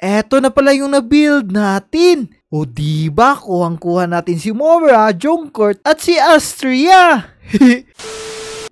Eto na pala yung na-build natin. O diba, kuhang-kuha natin si Moira, Jongkort at si Astria.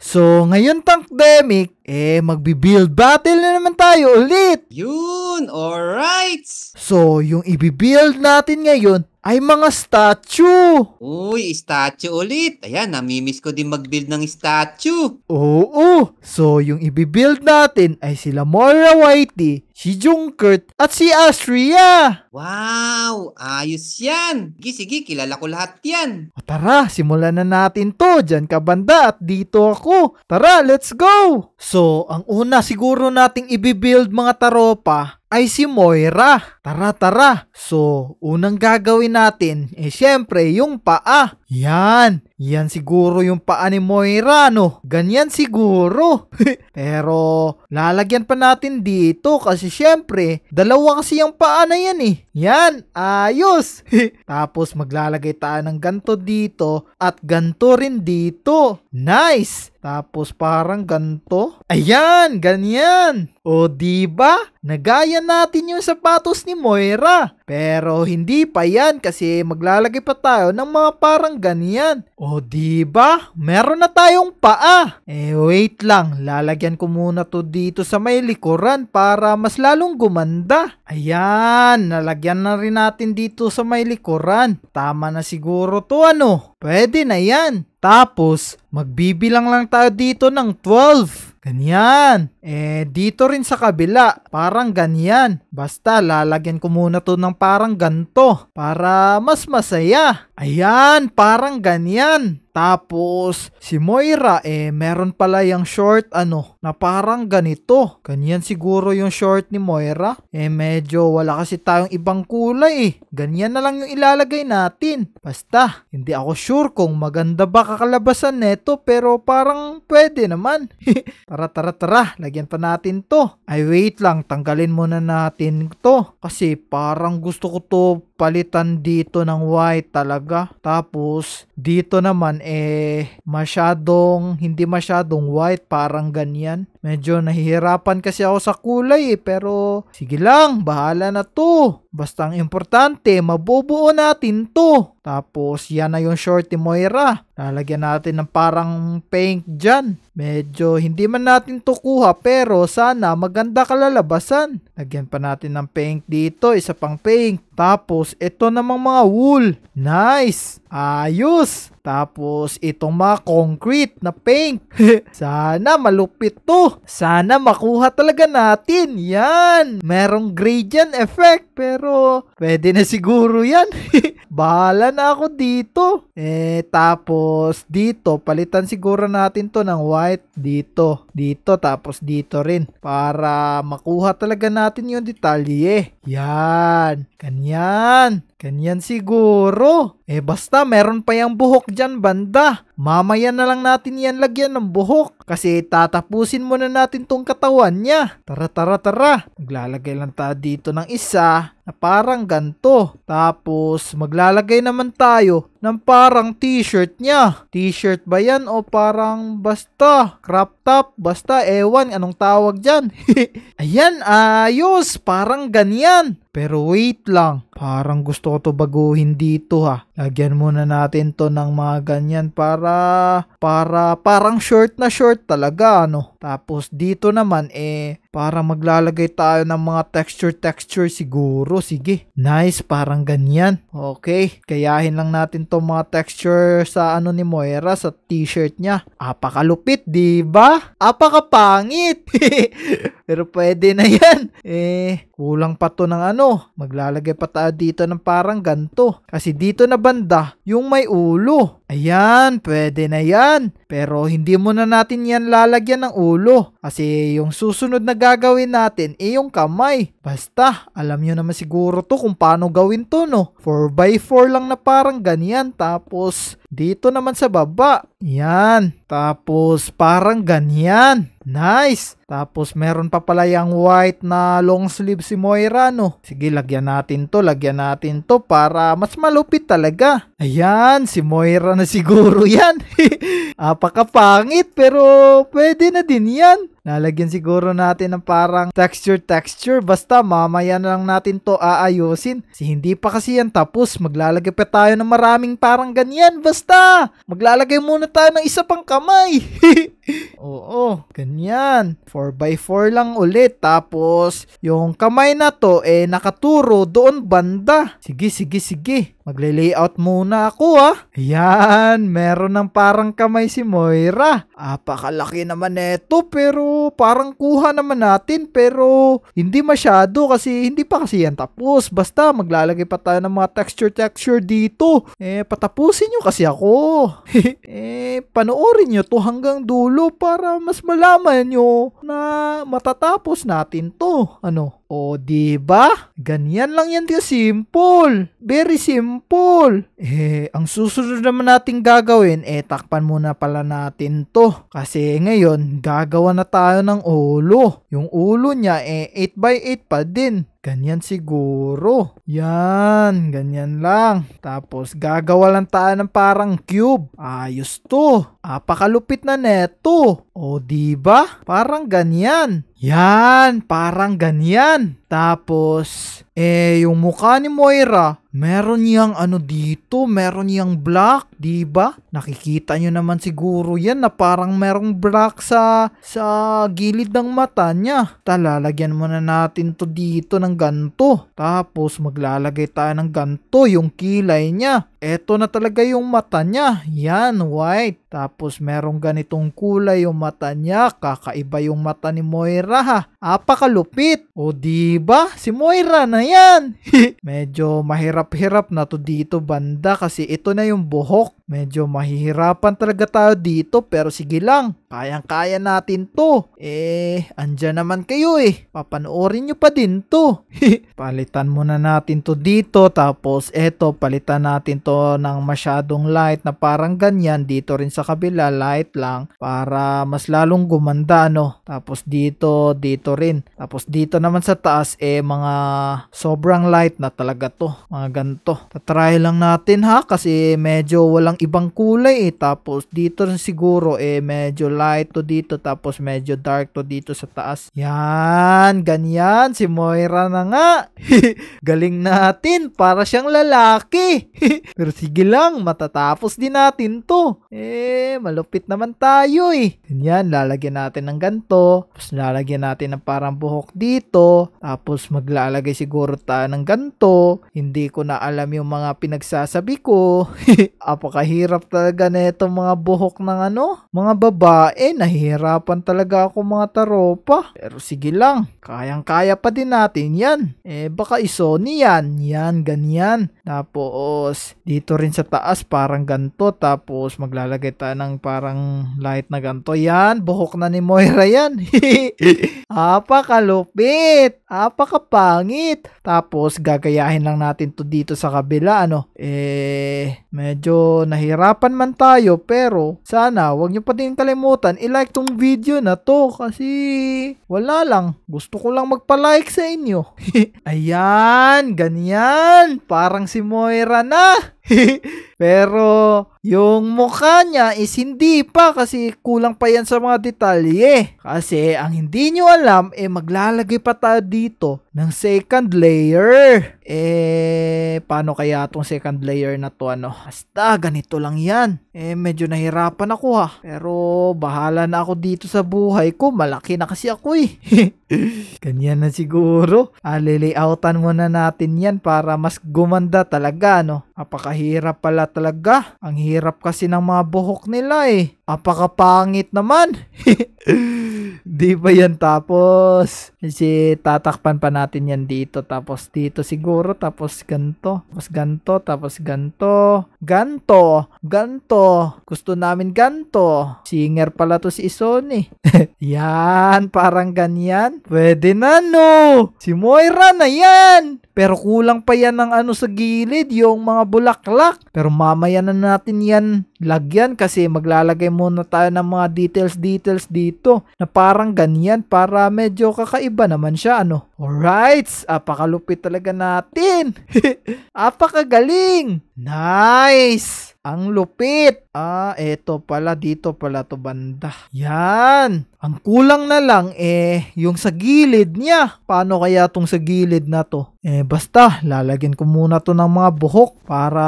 so, ngayon tank demic, eh magbi-build battle na naman tayo ulit. Yun, alright! So, yung i-build natin ngayon ay mga statue. Uy, statue ulit. Ayan, namimiss ko din mag-build ng statue. Oo, so yung ibibuild natin ay sila Mora Whitey, si Junkert at si Astria. Wow! Ayos yan! Sige, sige, kilala ko lahat yan. O tara, simulan na natin to. Diyan ka banda at dito ako. Tara, let's go! So, ang una siguro nating ibibuild mga taropa ay si Moira. Tara, tara. So, unang gagawin natin, eh syempre, yung paa. Yan! Yan siguro yung paa ni Moira, no? Ganyan siguro. Pero, lalagyan pa natin dito kasi syempre, dalawa kasi yung paa na yan eh. Yan! Ayos! Tapos, maglalagay tayo ng ganto dito at ganto rin dito. Nice! Tapos parang ganto. Ayan, ganyan. O di ba? Nagaya natin yung sapatos ni Moira. Pero hindi pa yan kasi maglalagay pa tayo ng mga parang ganyan. O di ba? Meron na tayong paa. Eh wait lang, lalagyan ko muna to dito sa may likuran para mas lalong gumanda. Ayan, nalagyan na rin natin dito sa may likuran. Tama na siguro to ano. Pwede na yan. Tapos, magbibilang lang tayo dito ng 12. Ganyan. Eh, dito rin sa kabila, parang ganyan. Basta lalagyan ko muna to ng parang ganto para mas masaya. Ayan, parang ganyan. Tapos, si Moira eh, meron pala yung short ano, na parang ganito. Ganyan siguro yung short ni Moira. Eh, medyo wala kasi tayong ibang kulay eh. Ganyan na lang yung ilalagay natin. Basta, hindi ako sure kung maganda ba kakalabasan neto pero parang pwede naman. tara, tara, tara. Lagyan pa natin to. Ay, wait lang. Tanggalin muna natin to. Kasi parang gusto ko to palitan dito ng white talaga. Tapos, dito naman eh masyadong, hindi masyadong white, parang ganyan. Medyo nahihirapan kasi ako sa kulay eh, pero sige lang, bahala na to. Basta ang importante, mabubuo natin to. Tapos yan na yung shorty Moira. Lalagyan natin ng parang pink dyan. Medyo hindi man natin to kuha pero sana maganda kalalabasan. Lagyan pa natin ng pink dito, isa pang pink. Tapos ito namang mga wool. Nice! Ayos! Tapos itong mga concrete na pink. Sana malupit to. Sana makuha talaga natin. Yan. Merong gradient effect. Pero pwede na siguro yan. Bahala na ako dito. Eh tapos dito palitan siguro natin to ng white dito. Dito tapos dito rin. Para makuha talaga natin yung detalye. Yan. Ganyan. Ganyan siguro. Eh basta meron pa yung buhok dyan banda. Mamaya na lang natin yan lagyan ng buhok kasi tatapusin muna natin tong katawan niya. Tara tara tara. Maglalagay lang tayo dito ng isa na parang ganto. Tapos maglalagay naman tayo ng parang t-shirt niya. T-shirt ba yan o parang basta crop top? Basta ewan anong tawag dyan. Ayan ayos parang ganyan. Pero wait lang, parang gusto ko to baguhin dito ha. Lagyan muna natin to ng mga ganyan para para para parang short na short talaga ano. Tapos dito naman eh para maglalagay tayo ng mga texture-texture siguro. Sige. Nice. Parang ganyan. Okay. Kayahin lang natin to mga texture sa ano ni Moira sa t-shirt niya. Apakalupit, di ba? Apakapangit. Pero pwede na yan. Eh, kulang pa to ng ano. Maglalagay pa tayo dito ng parang ganto. Kasi dito na banda, yung may ulo. Ayan, pwede na yan. Pero hindi mo na natin yan lalagyan ng ulo. Kasi yung susunod na gagawin natin ay eh, yung kamay. Basta, alam nyo naman siguro to kung paano gawin to, no? 4x4 lang na parang ganyan. Tapos, dito naman sa baba. Yan. Tapos parang ganyan. Nice! Tapos meron pa pala yung white na long sleeve si Moira no. Sige lagyan natin to, lagyan natin to para mas malupit talaga. Ayan, si Moira na siguro yan. Apakapangit pero pwede na din yan. Lalagyan siguro natin ng parang texture texture basta mamaya na lang natin to aayusin. Si hindi pa kasi yan tapos maglalagay pa tayo ng maraming parang ganyan basta Basta, maglalagay muna tayo ng isa pang kamay. Oo, ganyan. 4x4 lang ulit. Tapos, yung kamay na to, eh, nakaturo doon banda. Sige, sige, sige. Magle-layout muna ako, ha. Ayan, meron ng parang kamay si Moira. Apakalaki naman eto, pero parang kuha naman natin. Pero, hindi masyado kasi hindi pa kasi yan tapos. Basta, maglalagay pa tayo ng mga texture-texture dito. Eh, patapusin nyo kasi ako. eh, panoorin nyo to hanggang dulo para mas malaman nyo na matatapos natin to. Ano? O, di ba? Ganyan lang yan ka simple. Very simple. Eh, ang susunod naman natin gagawin, eh, takpan muna pala natin to. Kasi ngayon, gagawa na tayo ng ulo. Yung ulo niya, eh, 8x8 pa din. Ganyan siguro. Yan, ganyan lang. Tapos gagawa lang tayo ng parang cube. Ayos to. Apakalupit na neto. O di ba? Parang ganyan. Yan, parang ganyan. Tapos eh yung mukha ni Moira Meron niyang ano dito, meron niyang black, 'di ba? Nakikita niyo naman siguro 'yan na parang merong black sa sa gilid ng mata niya. Talalagyan muna natin 'to dito ng ganto. Tapos maglalagay tayo ng ganto yung kilay niya eto na talaga yung mata niya. Yan, white. Tapos merong ganitong kulay yung mata niya. Kakaiba yung mata ni Moira ha. Apakalupit. O di ba? Si Moira na yan. Medyo mahirap-hirap na to dito banda kasi ito na yung buhok Medyo mahihirapan talaga tayo dito pero sige lang, kayang-kaya natin to. Eh, andyan naman kayo eh. Papanoorin nyo pa din to. palitan muna natin to dito tapos eto palitan natin to ng masyadong light na parang ganyan dito rin sa kabila light lang para mas lalong gumanda no. Tapos dito, dito rin. Tapos dito naman sa taas eh mga sobrang light na talaga to. Mga ganito. Tatry lang natin ha kasi medyo walang ibang kulay eh. Tapos dito siguro eh medyo light to dito tapos medyo dark to dito sa taas. Yan, ganyan. Si Moira na nga. Galing natin. Para siyang lalaki. Pero sige lang, matatapos din natin to. Eh, malupit naman tayo eh. Ganyan, lalagyan natin ng ganto. Tapos lalagyan natin ng parang buhok dito. Tapos maglalagay siguro tayo ng ganto. Hindi ko na alam yung mga pinagsasabi ko. Apaka napakahirap talaga na itong mga buhok ng ano, mga babae. Nahihirapan talaga ako mga taropa. Pero sige lang, kayang-kaya pa din natin yan. Eh baka isoni yan, yan, ganyan. Tapos dito rin sa taas parang ganto tapos maglalagay tayo ng parang light na ganto. Yan, buhok na ni Moira yan. Apakalupit! apakapangit. Tapos gagayahin lang natin to dito sa kabila ano. Eh medyo nahirapan man tayo pero sana wag niyo pa din kalimutan i-like tong video na to kasi wala lang. Gusto ko lang magpa-like sa inyo. Ayan, ganyan. Parang si Moira na. Pero yung mukha niya is hindi pa kasi kulang pa yan sa mga detalye. Kasi ang hindi nyo alam, eh maglalagay pa tayo dito ng second layer. Eh, paano kaya itong second layer na to ano? Basta, ganito lang yan. Eh, medyo nahirapan ako ha. Pero, bahala na ako dito sa buhay ko. Malaki na kasi ako eh. Ganyan na siguro. Ah, muna natin yan para mas gumanda talaga, no? Apakahirap pala talaga. Ang hirap kasi ng mga buhok nila eh. Apakapangit naman. Di ba yan tapos? Si tatakpan pa natin yan dito. Tapos dito siguro. Tapos ganto. Tapos ganto. Tapos ganto. Ganto. Ganto. Gusto namin ganto. Singer pala to si Isoni. yan. Parang ganyan. Pwede na no. Si Moira na yan. Pero kulang pa yan ng ano sa gilid. Yung mga bulaklak. Pero mamaya na natin yan lagyan kasi maglalagay muna tayo ng mga details details dito na parang ganyan para medyo kakaiba naman siya ano. Alright, apakalupit talaga natin. Apakagaling. Nice. Ang lupit. Ah, eto pala. Dito pala to banda. Yan. Ang kulang na lang eh, yung sa gilid niya. Paano kaya tong sa gilid na to? Eh, basta. Lalagyan ko muna to ng mga buhok para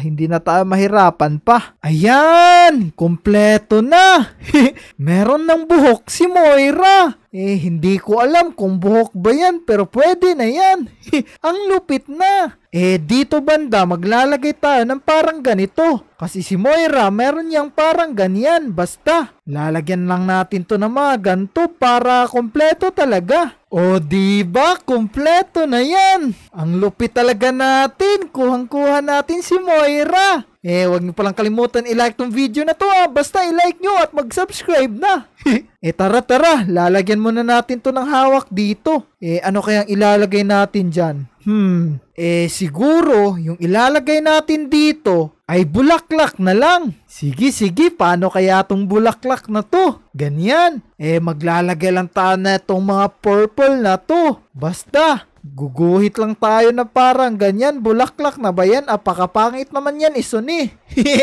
hindi na tayo mahirapan pa. Ayan! Kompleto na! Meron ng buhok si Moira! Eh, hindi ko alam kung buhok ba yan, pero pwede na yan. Ang lupit na. Eh, dito banda, maglalagay tayo ng parang ganito. Kasi si Moira, meron niyang parang ganyan. Basta, lalagyan lang natin to ng mga ganito para kompleto talaga. O, diba? Kompleto na yan. Ang lupit talaga natin. Kuhang-kuha natin si Moira. Eh, wag niyo palang kalimutan i-like tong video na to ha. Ah. Basta i-like nyo at mag-subscribe na. eh tara tara, lalagyan muna natin to ng hawak dito. Eh ano kayang ilalagay natin dyan? Hmm, eh siguro yung ilalagay natin dito ay bulaklak na lang. Sige sige, paano kaya tong bulaklak na to? Ganyan. Eh maglalagay lang tayo na mga purple na to. Basta, Guguhit lang tayo na parang ganyan, bulaklak na ba yan? Apakapangit naman yan, isuni.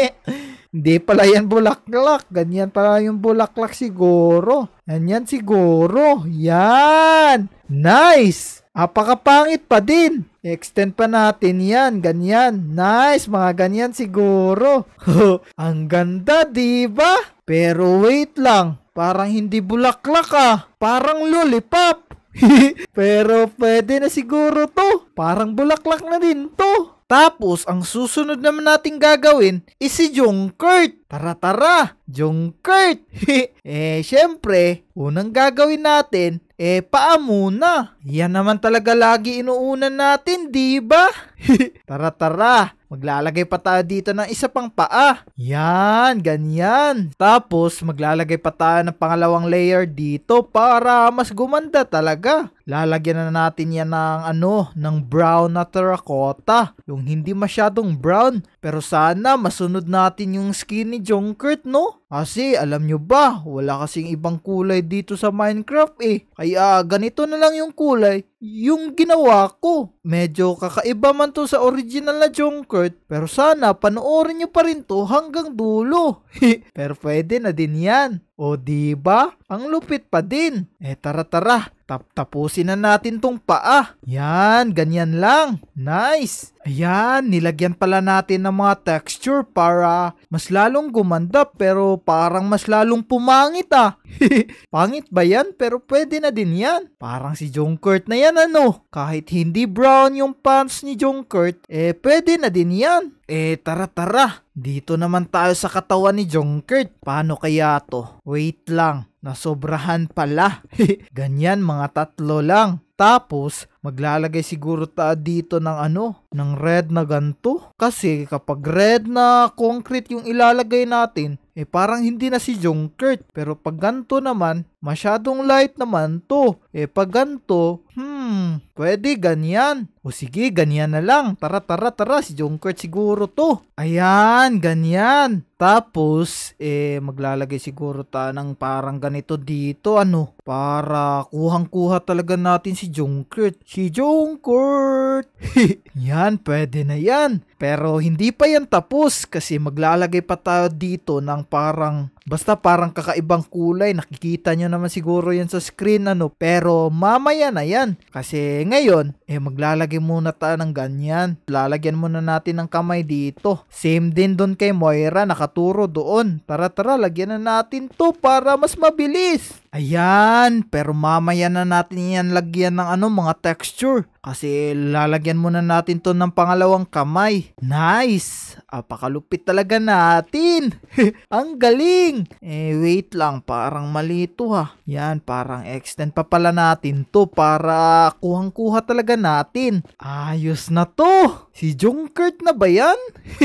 Hindi pala yan bulaklak. Ganyan pala yung bulaklak siguro. Ganyan siguro. Yan! Nice! Apakapangit pa din. Extend pa natin yan. Ganyan. Nice. Mga ganyan siguro. Ang ganda, di ba? Pero wait lang. Parang hindi bulaklak ah. Parang lollipop. Pero pwede na siguro to. Parang bulaklak na din to. Tapos, ang susunod naman natin gagawin is si Jungkurt. Tara, tara! Jungkurt! eh, syempre, unang gagawin natin, eh, paa muna. Yan naman talaga lagi inuunan natin, di ba? tara, tara! maglalagay pa tayo dito ng isa pang paa. Yan, ganyan. Tapos, maglalagay pa tayo ng pangalawang layer dito para mas gumanda talaga. Lalagyan na natin yan ng ano, ng brown na terracotta. Yung hindi masyadong brown. Pero sana masunod natin yung skin ni Junkert, no? Kasi alam nyo ba, wala kasing ibang kulay dito sa Minecraft eh. Kaya ganito na lang yung kulay, yung ginawa ko. Medyo kakaiba man to sa original na Junkert, pero sana panoorin nyo pa rin to hanggang dulo. pero pwede na din yan. O ba? Diba? Ang lupit pa din. Eh tara tara, Tap tapusin na natin tong paa. Yan, ganyan lang. Nice. Ayan, nilagyan pala natin ng mga texture para mas lalong gumanda pero parang mas lalong pumangit ah. Pangit ba yan? Pero pwede na din yan. Parang si Jongkurt na yan ano. Kahit hindi brown yung pants ni Jongkurt, eh pwede na din yan. Eh tara tara, dito naman tayo sa katawan ni Jonkert. Paano kaya to? Wait lang. Nasobrahan pala. Ganyan mga tatlo lang. Tapos, maglalagay siguro ta dito ng ano, ng red na ganto. Kasi kapag red na concrete yung ilalagay natin, eh parang hindi na si Jonkert. Pero pag ganto naman, masyadong light naman to. Eh pag ganto, hmm, Pwede ganyan. O sige, ganyan na lang. Tara, tara, tara. Si Junkert siguro to. Ayan, ganyan. Tapos, eh, maglalagay siguro ta ng parang ganito dito, ano? Para kuhang-kuha talaga natin si Junkert. Si Junkert! yan, pwede na yan. Pero hindi pa yan tapos kasi maglalagay pa tayo dito ng parang, basta parang kakaibang kulay. Nakikita nyo naman siguro yan sa screen, ano? Pero mamaya na yan. Kasi eh ngayon, eh maglalagay muna ta ng ganyan. Lalagyan muna natin ng kamay dito. Same din doon kay Moira, nakaturo doon. Tara tara, lagyan na natin to para mas mabilis. Ayan, pero mamaya na natin yan lagyan ng ano, mga texture. Kasi lalagyan muna natin to ng pangalawang kamay. Nice! Apakalupit talaga natin! Ang galing! Eh, wait lang. Parang mali ito ha. Yan, parang extend pa pala natin to para kuhang-kuha talaga natin. Ayos na to! Si Jungkert na ba yan?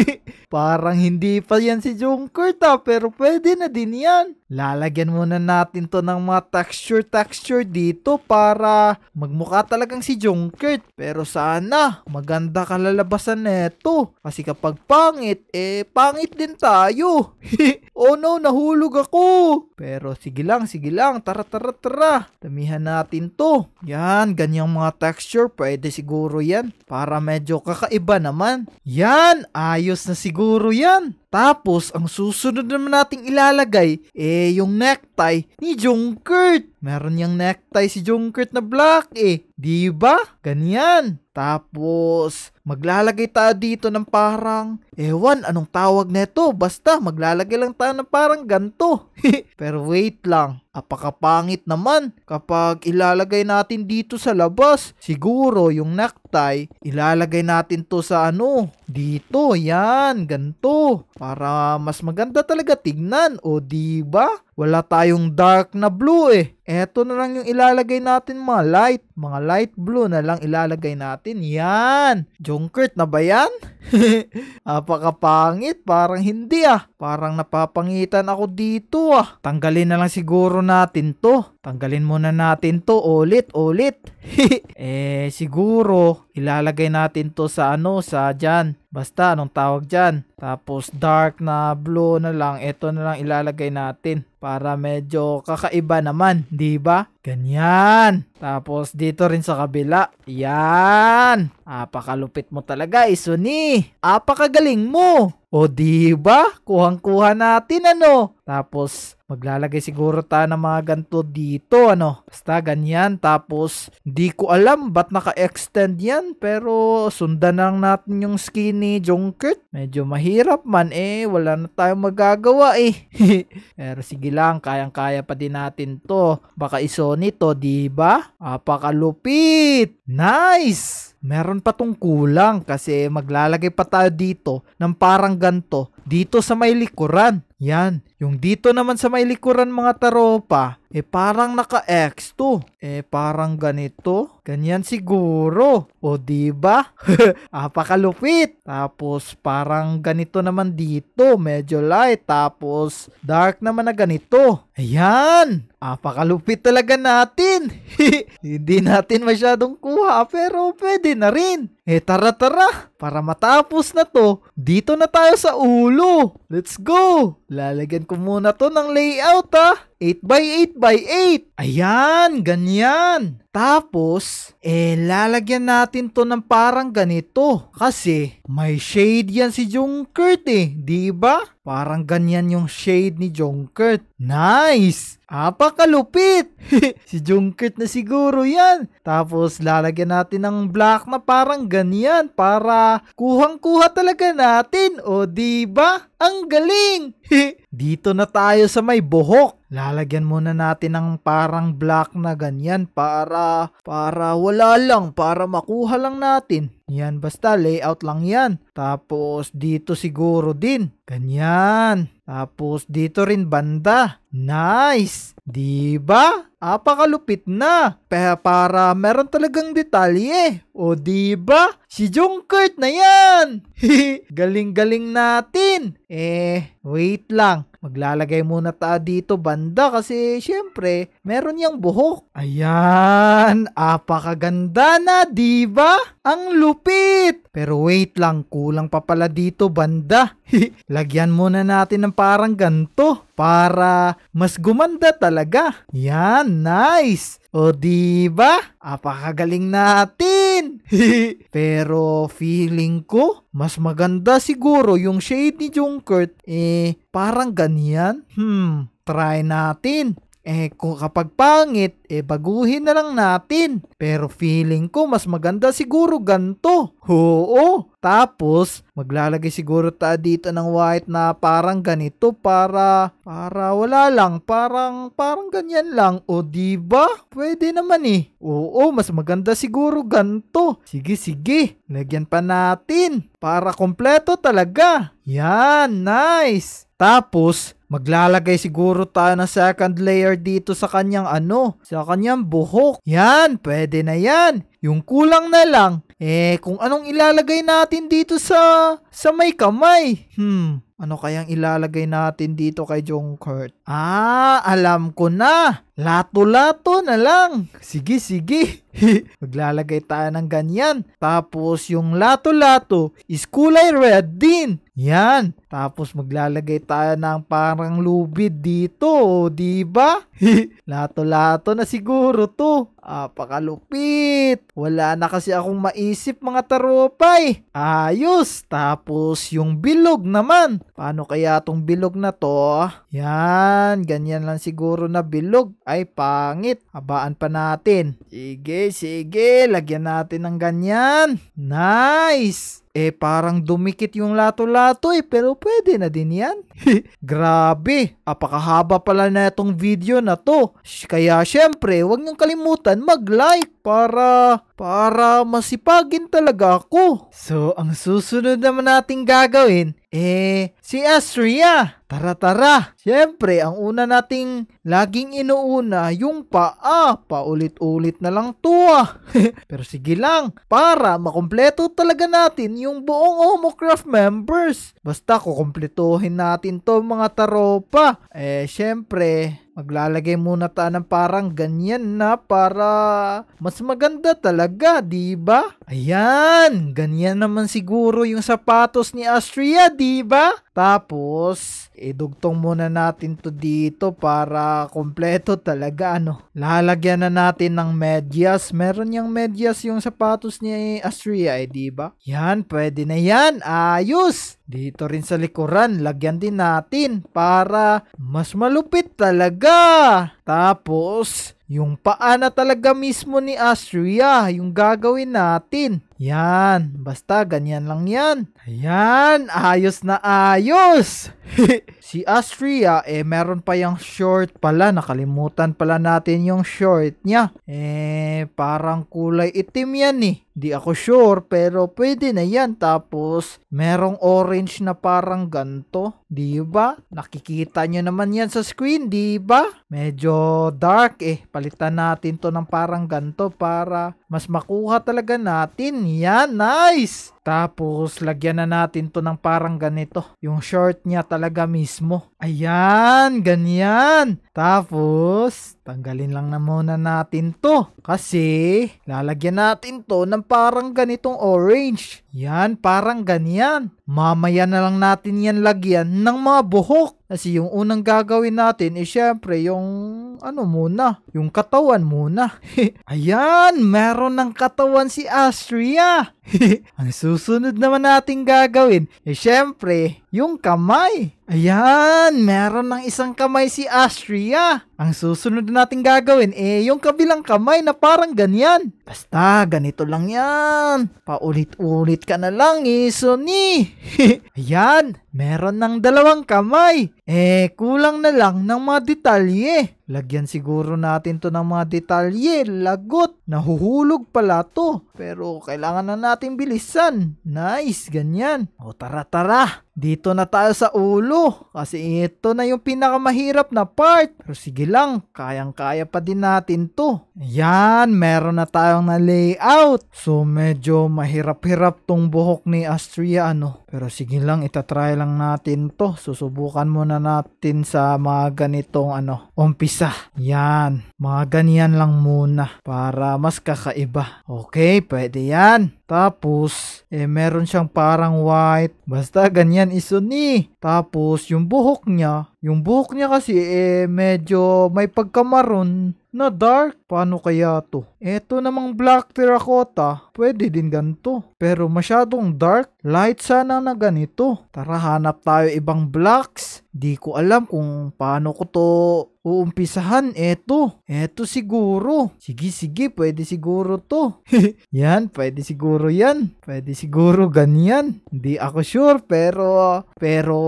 Parang hindi pa yan si Junkert ah, pero pwede na din yan. Lalagyan muna natin to ng mga texture-texture dito para magmukha talagang si Junkert. Pero sana maganda kalalabasan nito Kasi kapag pangit, eh pangit din tayo. oh no, nahulog ako. Pero sige lang, sige lang. Tara, tara, tara. Damihan natin to. Yan, ganyang mga texture. Pwede siguro yan. Para medyo kakaiba iba naman. Yan, ayos na siguro yan. Tapos, ang susunod naman nating ilalagay, eh, yung necktie ni Junkert. Meron niyang necktie si Junkert na black eh. Di ba? Ganyan. Tapos, maglalagay tayo dito ng parang, ewan, anong tawag nito? Basta, maglalagay lang tayo ng parang ganto. Pero wait lang, apakapangit naman kapag ilalagay natin dito sa labas. Siguro, yung necktie, ilalagay natin to sa ano, dito, yan, ganto para mas maganda talaga tingnan o di ba? Wala tayong dark na blue eh. Eto na lang yung ilalagay natin mga light. Mga light blue na lang ilalagay natin. Yan! Junkert na ba yan? Apakapangit. Parang hindi ah. Parang napapangitan ako dito ah. Tanggalin na lang siguro natin to. Tanggalin muna natin to ulit ulit. eh siguro ilalagay natin to sa ano sa dyan. Basta anong tawag dyan. Tapos dark na blue na lang. Eto na lang ilalagay natin para medyo kakaiba naman, 'di ba? Ganyan. Tapos dito rin sa kabila, 'yan. Apakalupit mo talaga, Isuni. Apakagaling mo. O di ba? Kuhang-kuha natin ano. Tapos maglalagay siguro ta ng mga ganito dito ano. Basta ganyan. Tapos di ko alam ba't naka-extend yan. Pero sundan lang natin yung skinny Junkert. Medyo mahirap man eh. Wala na tayong magagawa eh. pero sige lang. Kayang-kaya pa din natin to. Baka iso nito di ba? Apakalupit. Nice! meron pa tong kulang kasi maglalagay pa tayo dito ng parang ganto dito sa may likuran. Yan. Yung dito naman sa may likuran mga taropa, eh parang naka-X to. Eh parang ganito. Ganyan siguro. O ba? diba? Apakalupit. Tapos parang ganito naman dito. Medyo light. Tapos dark naman na ganito. Ayan. Apakalupit talaga natin. Hindi natin masyadong kuha pero pwede na rin. Eh tara tara. Para matapos na to, dito na tayo sa ulo. Let's go! Lalagyan ko muna to ng layout ha. 8 by 8 by 8. Ayan, ganyan. Tapos, eh, lalagyan natin to ng parang ganito. Kasi, may shade yan si Junkert eh. Di ba? Parang ganyan yung shade ni Junkert. Nice! Apakalupit! si Junkert na siguro yan. Tapos, lalagyan natin ng black na parang ganyan para kuhang-kuha talaga natin. O, di ba? Ang galing! Dito na tayo sa may buhok lalagyan muna natin ng parang black na ganyan para, para wala lang, para makuha lang natin. Yan, basta layout lang yan. Tapos dito siguro din. Ganyan. Tapos dito rin banda. Nice! Diba? Apakalupit na. Pero para meron talagang detalye. O diba? Si Junkert na yan! Galing-galing natin. Eh, wait lang maglalagay muna ta dito banda kasi syempre meron yang buhok. Ayan, apakaganda na, di ba? Ang lupit! Pero wait lang, kulang pa pala dito, banda. Lagyan muna natin ng parang ganto para mas gumanda talaga. Yan, nice! O di ba? Apakagaling natin. Pero feeling ko mas maganda siguro yung shade ni Junkert eh parang ganyan. Hmm, try natin. Eh kung kapag pangit, eh baguhin na lang natin. Pero feeling ko mas maganda siguro ganto. Oo. Tapos, maglalagay siguro ta dito ng white na parang ganito para, para wala lang, parang, parang ganyan lang. O, di ba? Pwede naman eh. Oo, mas maganda siguro ganto. Sige, sige. Lagyan pa natin. Para kompleto talaga. Yan, nice. Tapos, Maglalagay siguro tayo ng second layer dito sa kanyang ano, sa kanyang buhok. Yan, pwede na yan. Yung kulang na lang, eh kung anong ilalagay natin dito sa, sa may kamay. Hmm, ano kayang ilalagay natin dito kay Jong Kurt? Ah, alam ko na. Lato-lato na lang. Sige, sige. Maglalagay tayo ng ganyan. Tapos yung lato-lato is kulay red din. Yan. Tapos maglalagay tayo ng parang lubid dito, 'di ba? lato-lato na siguro 'to. Ah, pakalupit. Wala na kasi akong maisip mga taropay. Ayos! Tapos yung bilog naman. Paano kaya tong bilog na to? Yan, ganyan lang siguro na bilog. Ay, pangit. Abaan pa natin. Sige, sige. Lagyan natin ng ganyan. Nice! Eh parang dumikit yung lato-lato eh, pero pwede na din yan. Grabe, apakahaba pala na itong video na to. Kaya syempre, huwag niyong kalimutan mag-like para, para masipagin talaga ako. So, ang susunod naman nating gagawin, eh, si Astria. Tara, tara. Siyempre, ang una nating laging inuuna, yung paa. Paulit-ulit na lang to ah. Pero sige lang, para makompleto talaga natin yung buong Homocraft members. Basta kukompletohin natin to mga taropa. Eh, siyempre, Maglalagay muna ta ng parang ganyan na para mas maganda talaga, di ba? Ayan, ganyan naman siguro yung sapatos ni Astria, di ba? Tapos, idugtong muna natin to dito para kompleto talaga, ano. Lalagyan na natin ng medyas. Meron yung medyas yung sapatos ni Astria, eh, di ba? Yan, pwede na yan. Ayos! Dito rin sa likuran, lagyan din natin para mas malupit talaga. Tapos, yung paa na talaga mismo ni Astria, yung gagawin natin. Yan, basta ganyan lang yan. Ayan, ayos na ayos! si Astria, eh meron pa yung short pala. Nakalimutan pala natin yung short niya. Eh, parang kulay itim yan eh. Di ako sure, pero pwede na yan. Tapos, merong orange na parang ganto. Di ba? Nakikita nyo naman yan sa screen, di ba? Medyo dark eh. Palitan natin to ng parang ganto para mas makuha talaga natin. Yan, nice! Tapos, lagyan na natin to ng parang ganito. Yung short niya talaga mismo. Ayan, ganyan. Tapos, tanggalin lang na muna natin to. Kasi, lalagyan natin to ng parang ganitong orange. Yan, parang ganyan. Mamaya na lang natin yan lagyan ng mga buhok. Kasi yung unang gagawin natin is eh, syempre yung ano muna, yung katawan muna. Ayan, meron ng katawan si Astria. ano susunod naman nating gagawin, eh syempre, yung kamay. Ayan, meron ng isang kamay si Astria. Ang susunod na natin gagawin eh, yung kabilang kamay na parang ganyan. Basta, ganito lang yan. Paulit-ulit ka na lang, Sonny. Ayan, meron ng dalawang kamay. Eh, kulang na lang ng mga detalye. Lagyan siguro natin to ng mga detalye. Lagot, nahuhulog pala to. Pero kailangan na natin bilisan. Nice, ganyan. O tara tara, dito dito na tayo sa ulo. Kasi ito na yung pinakamahirap na part. Pero sige lang, kayang-kaya pa din natin to. Yan, meron na tayong na layout. So medyo mahirap-hirap tong buhok ni Astria ano. Pero sige lang, itatry lang natin to. Susubukan muna natin sa mga ganitong ano, umpisa. Yan, mga ganyan lang muna para mas kakaiba. Okay, pwede yan. Tapos, eh, meron siyang parang white. Basta, ganyan iso ni. Tapos, yung buhok niya, yung buhok niya kasi, eh, medyo may pagkamaroon na dark. Paano kaya to? Eto namang black terracotta, pwede din ganito. Pero masyadong dark, light sana na ganito. Tara, hanap tayo ibang blacks. Di ko alam kung paano ko to uumpisahan. Eto. Eto siguro. Sige, sige. Pwede siguro to. yan. Pwede siguro yan. Pwede siguro ganyan. Hindi ako sure. Pero, pero,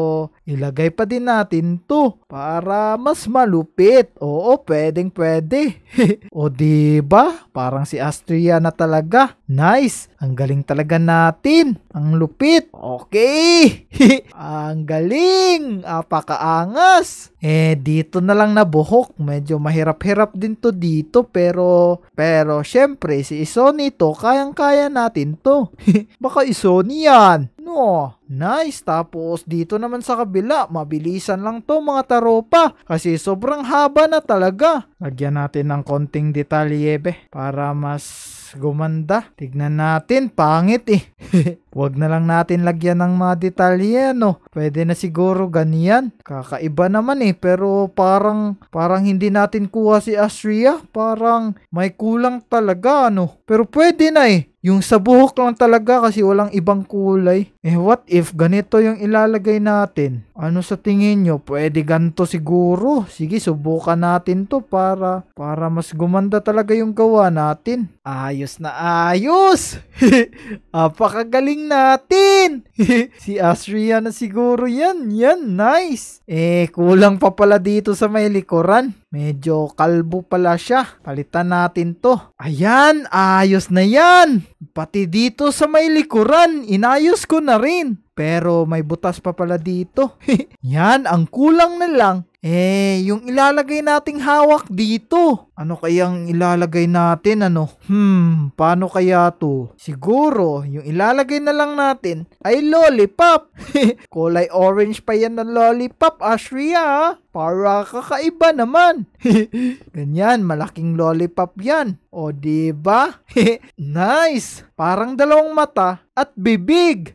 ilagay pa din natin to. Para mas malupit. Oo, pwedeng pwede. o di ba? Parang si Astria na talaga. Nice. Ang galing talaga natin. Ang lupit. Okay. Ang galing. Apa napakaangas. Eh, dito na lang nabuhok. Medyo mahirap-hirap din to dito. Pero, pero syempre, si Isoni to, kayang-kaya natin to. Baka Isoni yan. No, Nice, tapos dito naman sa kabila, mabilisan lang to mga taropa kasi sobrang haba na talaga. Lagyan natin ng konting detalye be para mas gumanda. Tignan natin, pangit eh. Huwag na lang natin lagyan ng mga detalye no. Pwede na siguro ganyan. Kakaiba naman eh pero parang parang hindi natin kuha si Astria. Parang may kulang talaga no. Pero pwede na eh. Yung sa buhok lang talaga kasi walang ibang kulay. Eh what if ganito yung ilalagay natin, ano sa tingin nyo? Pwede ganito siguro. Sige, subukan natin to para, para mas gumanda talaga yung gawa natin. Ayos na ayos! Apakagaling natin! si Astria na siguro yan. Yan, nice! Eh, kulang pa pala dito sa may likuran. Medyo kalbo pala siya. Palitan natin to. Ayan, ayos na yan! Pati dito sa may likuran, inayos ko na rin. Pero may butas pa pala dito. Yan, ang kulang na lang. Eh, yung ilalagay nating hawak dito. Ano kayang ilalagay natin ano? Hmm, paano kaya to? Siguro, yung ilalagay na lang natin ay lollipop. Kulay orange pa yan ng lollipop, Ashria. Para kakaiba naman. Ganyan, malaking lollipop yan. O, di ba? nice! Parang dalawang mata at bibig.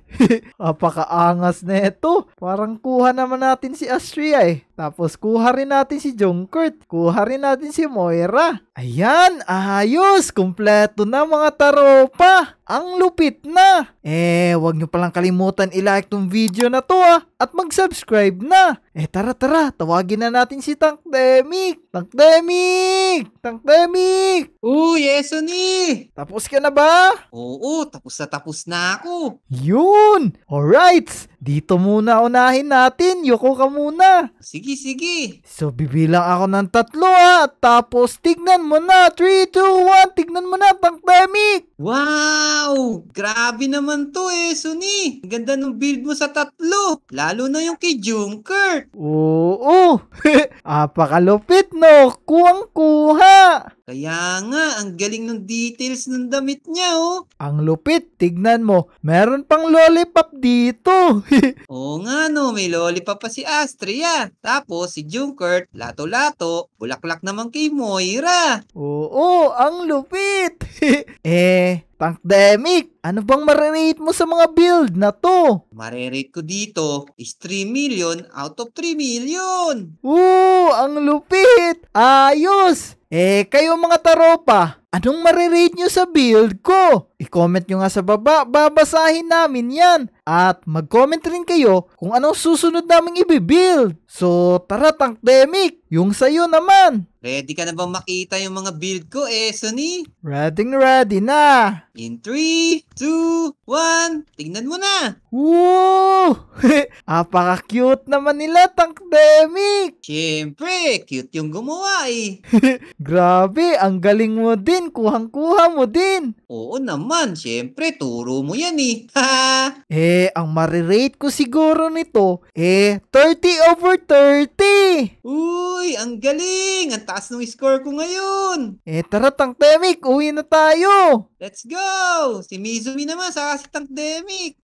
Apakaangas na ito. Parang kuha naman natin si Astria eh. Tapos kuha rin natin si Junkert. Kuha rin natin si Moira menyerah Ayan, ayos, kumpleto na mga taropa. Ang lupit na. Eh, wag nyo palang kalimutan ilike tong video na to ah, at mag-subscribe na. Eh tara tara, tawagin na natin si Tank Tankdemic. Tankdemic! Tankdemic! Uy, Esoni! Tapos ka na ba? Oo, tapos na tapos na ako. Yun! Alright, dito muna unahin natin. Yoko ka muna. Sige, sige. So bibilang ako ng tatlo ah, at tapos tignan mo na. 3, 2, 1. Tignan mo na, pandemic. Wow! Grabe naman to eh, Suni. Ganda ng build mo sa tatlo. Lalo na yung kay Junkert. Oo. Apakalupit no. Kuwang-kuha. Kaya nga, ang galing ng details ng damit niya, oh. Ang lupit, tignan mo. Meron pang lollipop dito. Oo nga, no. May lollipop pa si Astria. Tapos si Junkert, lato-lato, bulaklak naman kay Moira na. Oo, ang lupit. eh, Pandemic! Ano bang marerate mo sa mga build na to? Marerate ko dito is 3 million out of 3 million! Oo! Ang lupit! Ayos! Eh, kayo mga taropa, anong marirate nyo sa build ko? I-comment nyo nga sa baba, babasahin namin yan. At mag-comment rin kayo kung anong susunod naming i-build. So tara Tank Demic, yung sayo naman. Ready ka na bang makita yung mga build ko, Esoni? Eh, ready ready na. In 3, 2, 1, tingnan mo na. Woo! Apaka-cute naman nila, Tank Demic. Siyempre, cute yung gumawa eh. Grabe, ang galing mo din. Kuhang-kuha mo din. Oo naman naman, syempre, turo mo yan eh. eh, ang marirate ko siguro nito, eh, 30 over 30! Uy, ang galing! Ang taas ng score ko ngayon! Eh, tara, Tangdemic! Uwi na tayo! Let's go! Si Mizumi naman, sa si Tangdemic!